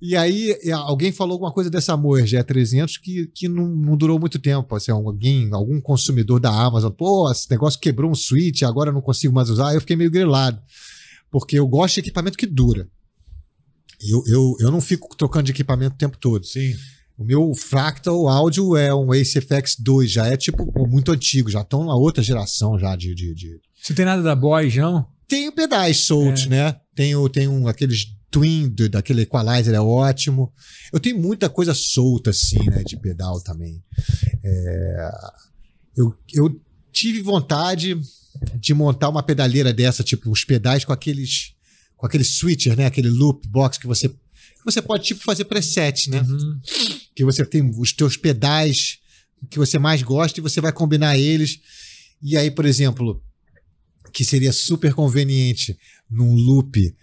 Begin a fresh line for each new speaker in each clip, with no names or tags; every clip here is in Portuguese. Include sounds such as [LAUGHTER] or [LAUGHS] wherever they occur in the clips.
E aí alguém falou alguma coisa dessa Moerge 300 que, que não, não, durou muito tempo. Assim, alguém, algum consumidor da Amazon, pô, esse negócio quebrou um switch, agora não consigo mais usar. Eu fiquei meio grilado, porque eu gosto de equipamento que dura. Eu, eu, eu não fico trocando de equipamento o tempo todo. Sim. O meu Fractal áudio é um Ace FX 2, já é tipo muito antigo, já estão na outra geração já de, de, de...
Você tem nada da Boys, não?
Tem pedais soltos, é. né? Tem, tem um, aqueles twin do, daquele equalizer é ótimo. Eu tenho muita coisa solta, assim, né, de pedal também. É, eu, eu tive vontade de montar uma pedaleira dessa, tipo, os pedais com aqueles com aquele switcher, né, aquele loop box que você que você pode tipo fazer preset, né? Uhum. Que você tem os teus pedais que você mais gosta e você vai combinar eles. E aí, por exemplo, que seria super conveniente num loop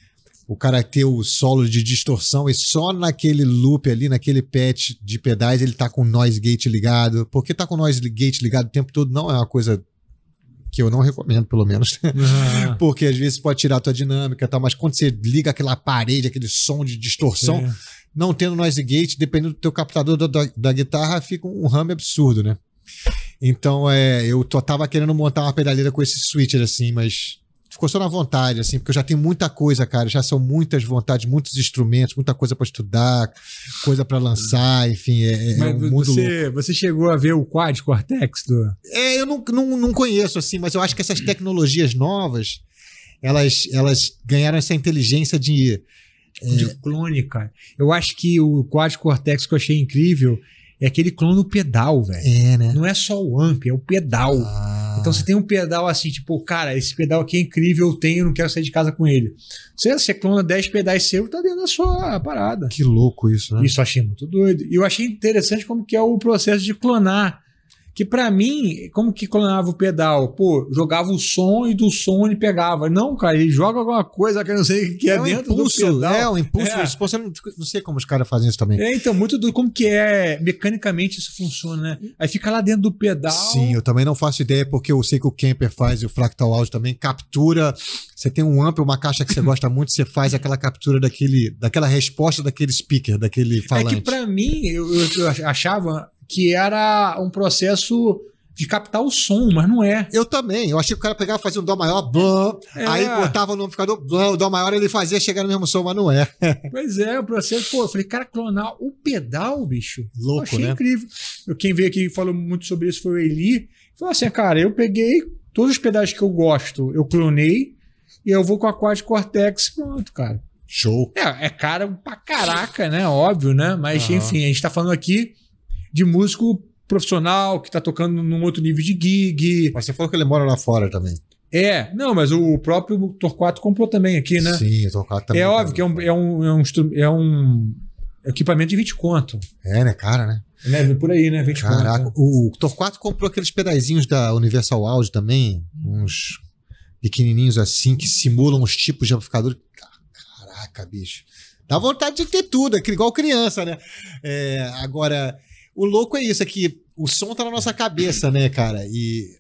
o cara ter o solo de distorção e só naquele loop ali, naquele patch de pedais, ele tá com o noise gate ligado. Porque tá com o noise gate ligado o tempo todo não é uma coisa que eu não recomendo, pelo menos. Ah. [LAUGHS] Porque às vezes pode tirar a tua dinâmica e tal, mas quando você liga aquela parede, aquele som de distorção, é. não tendo noise gate, dependendo do teu captador da, da, da guitarra, fica um ramo hum absurdo, né? Então, é, eu tô, tava querendo montar uma pedaleira com esse switcher assim, mas ficou só na vontade, assim, porque eu já tenho muita coisa, cara. Já são muitas vontades, muitos instrumentos, muita coisa para estudar, coisa para lançar, enfim. É, é, é um mundo você,
louco. você chegou a ver
o Quad Cortex do. É, eu não, não, não conheço, assim, mas eu acho que essas tecnologias novas
elas, elas ganharam essa inteligência de. É, de clone, cara. Eu acho que o Quad Cortex que eu achei incrível é aquele clone no pedal, velho. É, né? Não é só o amp, é o pedal. Ah então você tem um pedal assim, tipo, cara, esse pedal aqui é incrível, eu tenho, não quero sair de casa com ele. Você, você clona 10 pedais seus, tá dentro da sua parada. Que louco isso, né? Isso eu achei muito doido. E eu achei interessante como que é o processo de clonar que para mim, como que clonava o pedal? Pô, jogava o som e do som ele pegava. Não, cara, ele joga alguma coisa que eu não sei o que é, é um dentro impulso, do pedal. É, o um impulso. É. Você não,
não sei como os caras fazem isso também. É,
então, muito do como que é mecanicamente isso funciona, né? Aí fica lá dentro do pedal. Sim,
eu também não faço ideia porque eu sei que o Camper faz e o Fractal Audio também captura. Você tem um amplo, uma caixa que você [LAUGHS] gosta muito, você faz aquela captura daquele, daquela resposta daquele speaker, daquele falante. É que
para mim, eu, eu achava que era um processo de captar o som, mas não é. Eu também. Eu achei que o cara pegava, fazia um dó maior, blá,
é. aí botava no amplificador, blam, o dó maior ele fazia chegar no mesmo som, mas não é. [LAUGHS] pois
é, o processo, pô, eu falei, cara, clonar o pedal, bicho. Louco, achei né? incrível. Quem veio aqui e falou muito sobre isso foi o Eli. Falou assim, ah, cara, eu peguei todos os pedais que eu gosto, eu clonei e eu vou com a Quad Cortex, pronto, cara. Show. É, é caro pra caraca, né? Óbvio, né? Mas, uhum. enfim, a gente tá falando aqui de músico profissional que está tocando num outro nível de gig. Mas você falou que ele
mora lá fora
também. É, não, mas o próprio Torquato comprou também aqui, né? Sim, o Torquato também. É óbvio que é um, é um, é um, é um equipamento de 20 conto.
É, né, cara, né?
É, por aí, né? 20 Caraca, conto. Né? o
Torquato comprou aqueles pedazinhos da Universal Audio também, uns pequenininhos assim, que simulam os tipos de amplificador. Caraca, bicho. Dá vontade de ter tudo, é igual criança, né? É, agora, o louco é isso, é que o som tá na nossa cabeça, né, cara? E,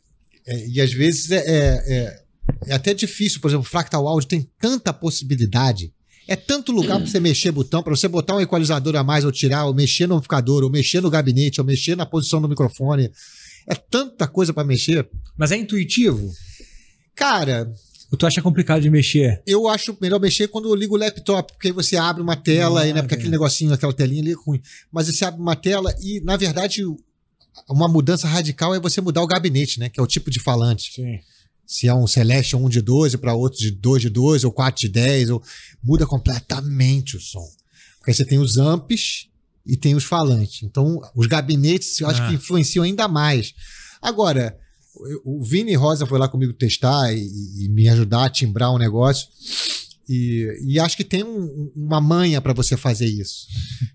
é, e às vezes é, é, é, é até difícil, por exemplo, Fractal Audio tem tanta possibilidade. É tanto lugar para você mexer botão, para você botar um equalizador a mais ou tirar, ou mexer no amplificador, ou mexer no gabinete, ou mexer na posição do microfone. É tanta coisa para mexer. Mas é intuitivo? Cara,
ou tu acha complicado de mexer?
Eu acho melhor mexer quando eu ligo o laptop, porque aí você abre uma tela, ah, e, né, porque aquele negocinho, aquela telinha ali é ruim. Mas você abre uma tela e, na verdade, uma mudança radical é você mudar o gabinete, né? Que é o tipo de falante. Sim. Se é um Celeste 1 é de 12 para outro de 2 de 12 ou 4 de 10, ou... muda completamente o som. Porque aí você tem os amps e tem os falantes. Então, os gabinetes eu acho ah. que influenciam ainda mais. Agora, o Vini Rosa foi lá comigo testar e, e me ajudar a timbrar um negócio. E, e, acho que tem um, uma manha para você fazer isso.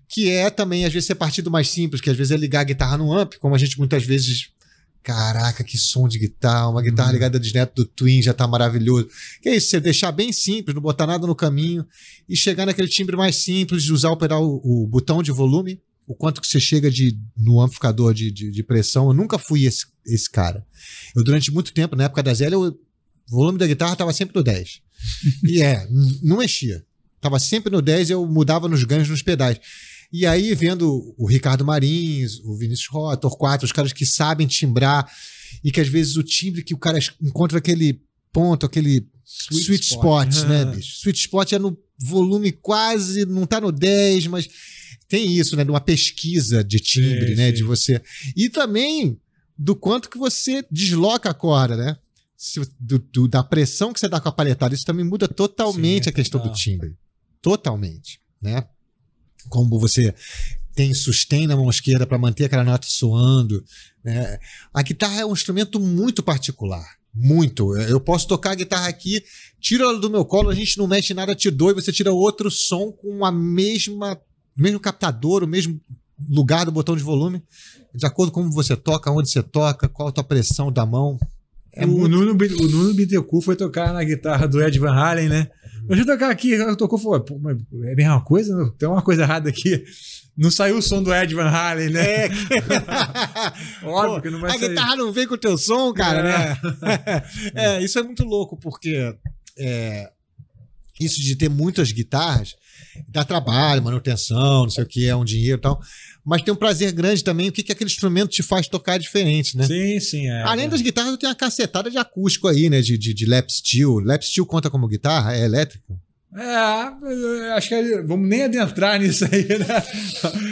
Que é também, às vezes, ser partido mais simples, que às vezes é ligar a guitarra no amp, como a gente muitas vezes. Caraca, que som de guitarra, uma guitarra uhum. ligada ligada neto do Twin já tá maravilhoso. Que é isso, você deixar bem simples, não botar nada no caminho e chegar naquele timbre mais simples de usar operar o, o botão de volume, o quanto que você chega de no amplificador de, de, de pressão. Eu nunca fui esse esse cara. Eu, durante muito tempo, na época da Zélia, o volume da guitarra estava sempre no 10. e é, não mexia. Tava sempre no 10 eu mudava nos ganhos nos pedais. E aí, vendo o Ricardo Marins, o Vinícius Rotor 4, os caras que sabem timbrar e que às vezes o timbre que o cara encontra aquele ponto, aquele sweet, sweet spot, spot né, bicho? Sweet spot é no volume quase, não tá no 10, mas tem isso, né? De uma pesquisa de timbre, sim, né? Sim. De você. E também do quanto que você desloca a corda, né? Se, do, do, da pressão que você dá com a palhetada. Isso também muda totalmente Sim, a questão do timbre. Totalmente, né? Como você tem sustém na mão esquerda para manter aquela nota soando. Né? A guitarra é um instrumento muito particular. Muito. Eu posso tocar a guitarra aqui, tiro ela do meu colo, a gente não mexe nada, te dou e você tira outro som com a mesma mesmo captador, o mesmo lugar do botão de volume, de acordo com como você toca,
onde você toca, qual a tua pressão da mão. É, é o, muito... Nuno, o Nuno Bittencourt foi tocar na guitarra do Ed Van Halen, né? Uhum. Deixa eu tocar aqui, tocou, mas é a mesma coisa? Tem uma coisa errada aqui. Não saiu o som do Ed Van Halen, né? É. [LAUGHS] Óbvio
Pô, que não vai a sair. A guitarra
não vem com o teu som, cara, né? é.
né? [LAUGHS] é, isso é muito louco, porque é, isso de ter muitas guitarras dá trabalho, manutenção, não sei o que, é um dinheiro e tal. Mas tem um prazer grande também, o que, que aquele instrumento te faz tocar
diferente, né? Sim, sim. É, Além
é. das guitarras, eu tenho uma cacetada de acústico aí, né? De, de, de lap steel. Lap steel conta como guitarra? É elétrico?
É, acho que vamos nem adentrar nisso aí, né?